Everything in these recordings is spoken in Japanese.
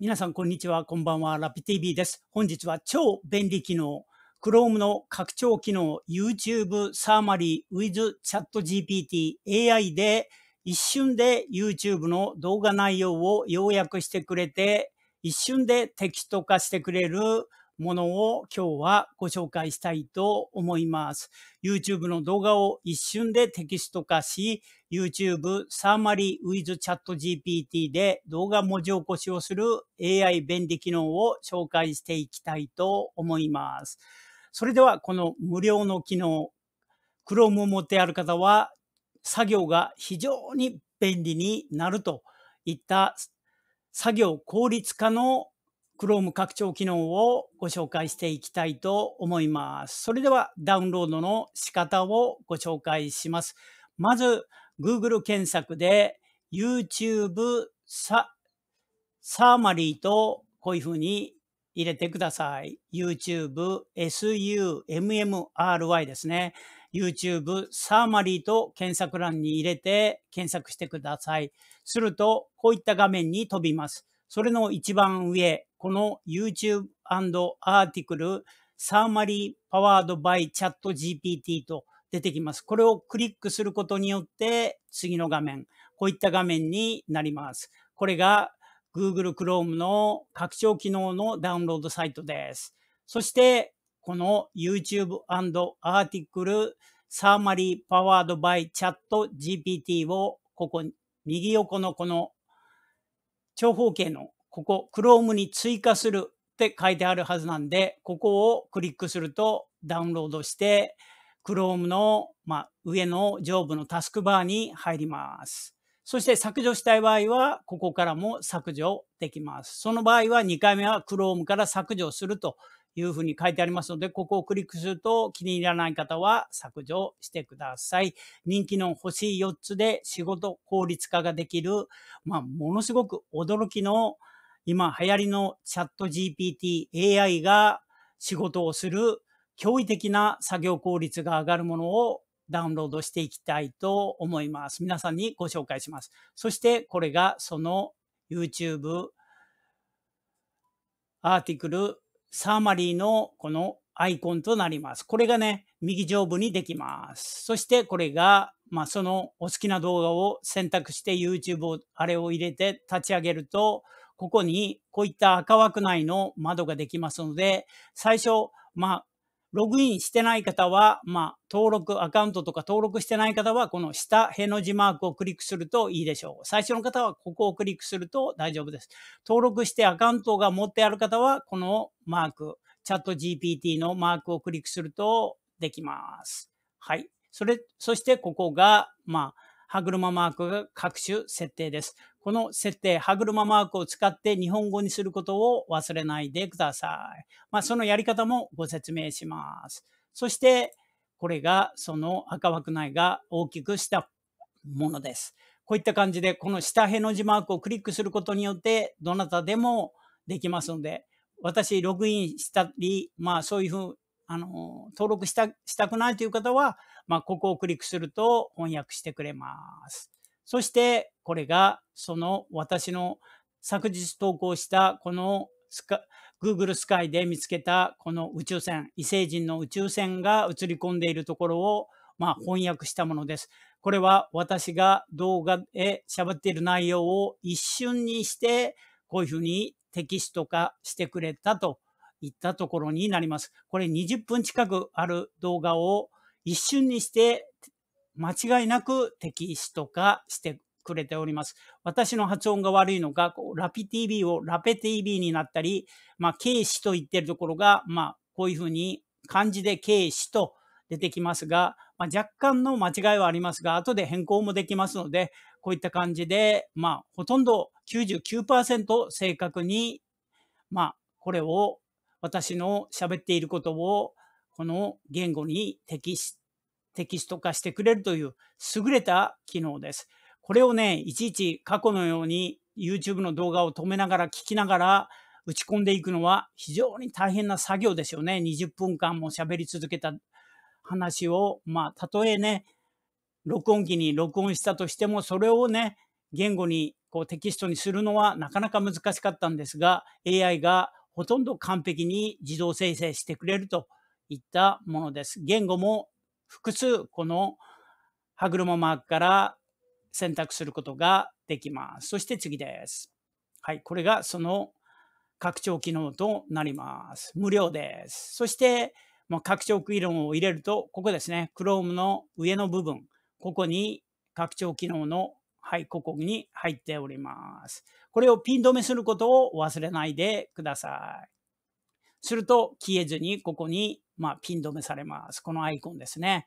皆さん、こんにちは。こんばんは。ラピ TV です。本日は超便利機能。Chrome の拡張機能、YouTube サーマリー with ChatGPT AI で一瞬で YouTube の動画内容を要約してくれて、一瞬でテキスト化してくれるものを今日はご紹介したいと思います。YouTube の動画を一瞬でテキスト化し、YouTube サーマリー with ChatGPT で動画文字起こしをする AI 便利機能を紹介していきたいと思います。それではこの無料の機能、Chrome を持ってある方は作業が非常に便利になるといった作業効率化の Chrome 拡張機能をご紹介していきたいと思います。それではダウンロードの仕方をご紹介します。まず、Google 検索で YouTube ササーマリーとこういうふうに入れてください。YouTube SUMMRY ですね。YouTube サーマリーと検索欄に入れて検索してください。すると、こういった画面に飛びます。それの一番上、この YouTube& アーティクルサーマリーパワード by c h a t GPT と出てきます。これをクリックすることによって次の画面、こういった画面になります。これが Google Chrome の拡張機能のダウンロードサイトです。そしてこの YouTube& アーティクルサーマリーパワード by c h a t GPT をここ右横のこの長方形のここ Chrome に追加するって書いてあるはずなんで、ここをクリックするとダウンロードして Chrome の、まあ、上の上部のタスクバーに入ります。そして削除したい場合は、ここからも削除できます。その場合は2回目は Chrome から削除するというふうに書いてありますので、ここをクリックすると気に入らない方は削除してください。人気の星4つで仕事効率化ができる、まあ、ものすごく驚きの今流行りのチャット GPT、AI が仕事をする驚異的な作業効率が上がるものをダウンロードしていきたいと思います。皆さんにご紹介します。そしてこれがその YouTube アーティクルサーマリーのこのアイコンとなります。これがね、右上部にできます。そしてこれが、まあ、そのお好きな動画を選択して YouTube を、あれを入れて立ち上げると、ここにこういった赤枠内の窓ができますので、最初、まあ、ログインしてない方は、まあ、登録、アカウントとか登録してない方は、この下、への字マークをクリックするといいでしょう。最初の方は、ここをクリックすると大丈夫です。登録してアカウントが持ってある方は、このマーク、チャット GPT のマークをクリックするとできます。はい。それ、そしてここが、まあ、歯車マークが各種設定です。この設定、歯車マークを使って日本語にすることを忘れないでください。まあ、そのやり方もご説明します。そして、これがその赤枠内が大きくしたものです。こういった感じで、この下辺の字マークをクリックすることによって、どなたでもできますので、私、ログインしたり、まあそういうふうあの、登録したしたくないという方は、まあ、ここをクリックすると翻訳してくれます。そして、これが、その私の昨日投稿したこのスカ Google スカイで見つけたこの宇宙船、異星人の宇宙船が映り込んでいるところを、まあ、翻訳したものです。これは私が動画で喋っている内容を一瞬にして、こういうふうにテキスト化してくれたといったところになります。これ20分近くある動画を一瞬にして間違いなくキスとかしてくれております。私の発音が悪いのか、ラピ TV をラペ TV になったり、まあ、軽視と言ってるところが、まあ、こういうふうに漢字で軽視と出てきますが、まあ、若干の間違いはありますが、後で変更もできますので、こういった感じで、まあ、ほとんど99%正確に、まあ、これを私の喋っていることをこの言語にテキスト化してくれるという優れた機能です。これをね、いちいち過去のように YouTube の動画を止めながら聞きながら打ち込んでいくのは非常に大変な作業ですよね。20分間も喋り続けた話を、まあ、たとえね、録音機に録音したとしても、それをね、言語にこうテキストにするのはなかなか難しかったんですが、AI がほとんど完璧に自動生成してくれるといったものです。言語も複数この歯車マークから選択することができます。そして次です。はい、これがその拡張機能となります。無料です。そして、まあ、拡張機能を入れると、ここですね、Chrome の上の部分、ここに拡張機能のはい、ここに入っております。これをピン止めすることを忘れないでください。すると消えずにここに、まあ、ピン止めされます。このアイコンですね。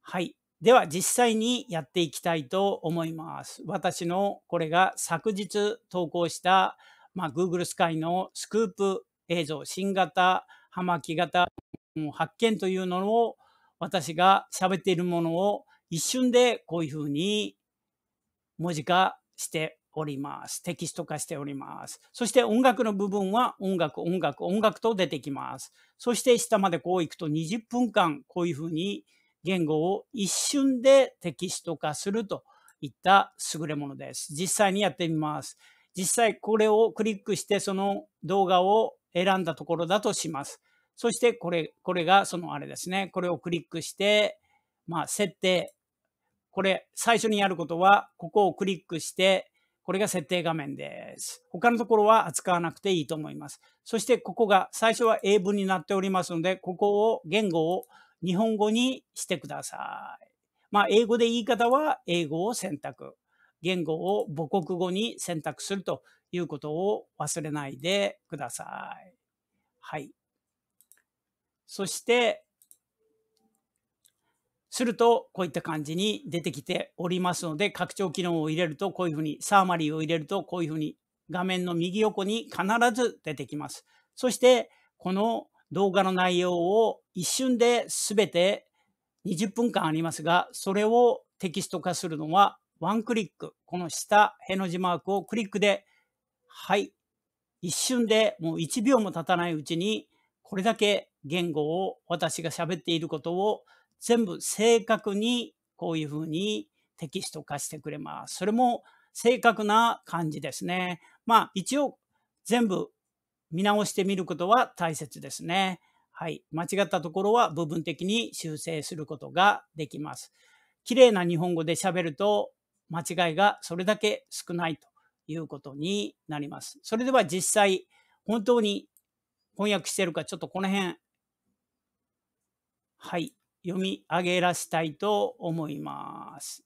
はい。では実際にやっていきたいと思います。私のこれが昨日投稿した、まあ、Google Sky のスクープ映像新型葉巻型発見というのを私が喋っているものを一瞬でこういうふうに文字化しております。テキスト化しております。そして音楽の部分は音楽、音楽、音楽と出てきます。そして下までこう行くと20分間、こういうふうに言語を一瞬でテキスト化するといった優れものです。実際にやってみます。実際これをクリックしてその動画を選んだところだとします。そしてこれ、これがそのあれですね。これをクリックして、まあ設定、これ、最初にやることは、ここをクリックして、これが設定画面です。他のところは扱わなくていいと思います。そして、ここが、最初は英文になっておりますので、ここを、言語を日本語にしてください。まあ、英語で言い方は、英語を選択。言語を母国語に選択するということを忘れないでください。はい。そして、すると、こういった感じに出てきておりますので、拡張機能を入れると、こういうふうに、サーマリーを入れると、こういうふうに、画面の右横に必ず出てきます。そして、この動画の内容を一瞬で全て20分間ありますが、それをテキスト化するのは、ワンクリック。この下、への字マークをクリックで、はい。一瞬でもう1秒も経たないうちに、これだけ言語を私が喋っていることを全部正確にこういうふうにテキスト化してくれます。それも正確な感じですね。まあ一応全部見直してみることは大切ですね。はい。間違ったところは部分的に修正することができます。綺麗な日本語で喋ると間違いがそれだけ少ないということになります。それでは実際本当に翻訳してるかちょっとこの辺はい。読み上げらしたいと思います。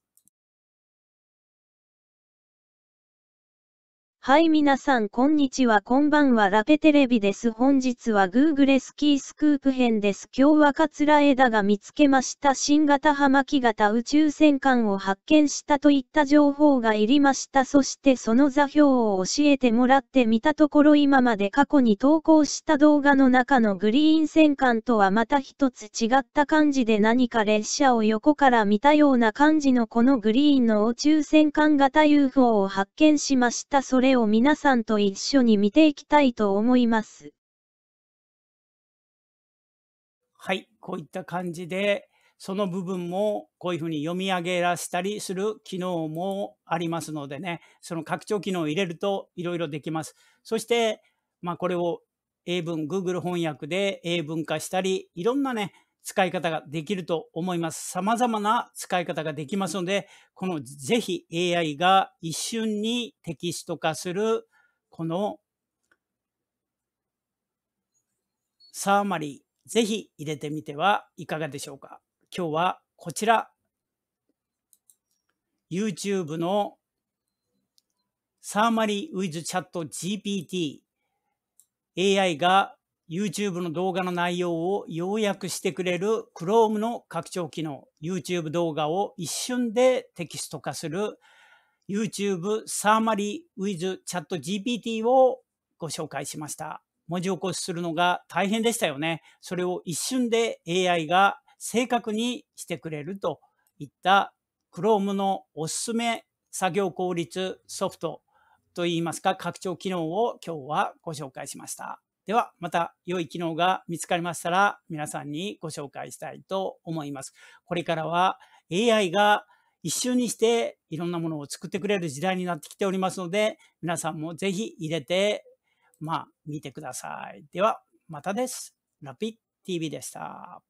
はい、皆さん、こんにちは、こんばんは、ラペテレビです。本日は Google スキースクープ編です。今日は桂枝が見つけました新型葉巻型宇宙戦艦を発見したといった情報がいりました。そしてその座標を教えてもらってみたところ今まで過去に投稿した動画の中のグリーン戦艦とはまた一つ違った感じで何か列車を横から見たような感じのこのグリーンの宇宙戦艦型 UFO を発見しました。それを皆さんと一緒に見ていきたいと思います。はい、こういった感じで、その部分もこういうふうに読み上げらせたりする機能もありますのでね、その拡張機能を入れるといろいろできます。そして、まあ、これを英文、Google 翻訳で英文化したり、いろんなね、使い方ができると思います。様々な使い方ができますので、このぜひ AI が一瞬にテキスト化する、このサーマリー、ぜひ入れてみてはいかがでしょうか。今日はこちら、YouTube のサーマリー with チャット GPT AI が YouTube の動画の内容を要約してくれる Chrome の拡張機能、YouTube 動画を一瞬でテキスト化する YouTube サーマリー with ChatGPT をご紹介しました。文字起こしするのが大変でしたよね。それを一瞬で AI が正確にしてくれるといった Chrome のおすすめ作業効率ソフトといいますか拡張機能を今日はご紹介しました。では、また良い機能が見つかりましたら、皆さんにご紹介したいと思います。これからは AI が一瞬にしていろんなものを作ってくれる時代になってきておりますので、皆さんもぜひ入れて、まあ、見てください。では、またです。ラピッ TV でした。